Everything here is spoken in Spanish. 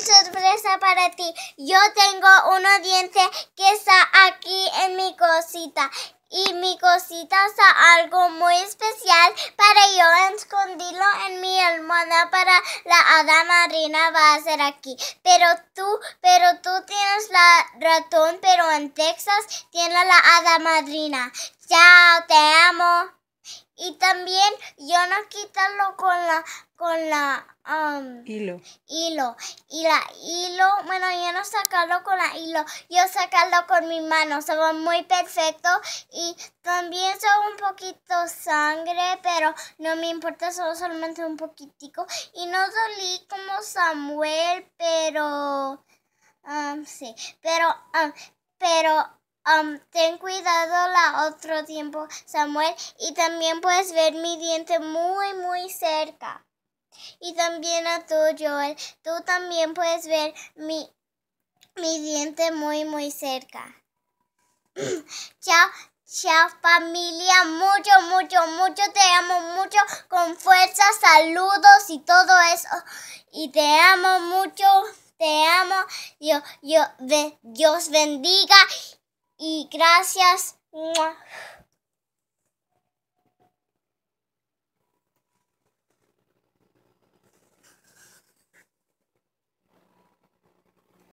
sorpresa para ti. Yo tengo un diente que está aquí en mi cosita. Y mi cosita está algo muy especial para yo escondirlo en mi almohada para la hada madrina va a ser aquí. Pero tú, pero tú tienes la ratón, pero en Texas tiene la hada madrina. Chao, te amo. Y también yo no quitarlo con la con la hilo hilo y la hilo bueno yo no sacarlo con la hilo yo sacarlo con mi mano se va muy perfecto y también son un poquito sangre pero no me importa solo solamente un poquitico y no dolí como Samuel pero sí pero pero Um, ten cuidado la otro tiempo, Samuel, y también puedes ver mi diente muy, muy cerca. Y también a tú, Joel, tú también puedes ver mi, mi diente muy, muy cerca. chao, chao familia, mucho, mucho, mucho, te amo mucho, con fuerza, saludos y todo eso. Y te amo mucho, te amo, yo, yo, Dios bendiga y gracias.